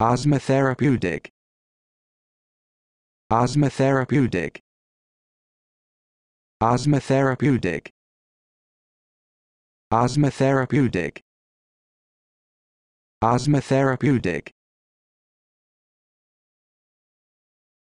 Osmotherapeutic. Osmotherapeutic. Osmotherapeutic. Osmotherapeutic. Osmotherapeutic.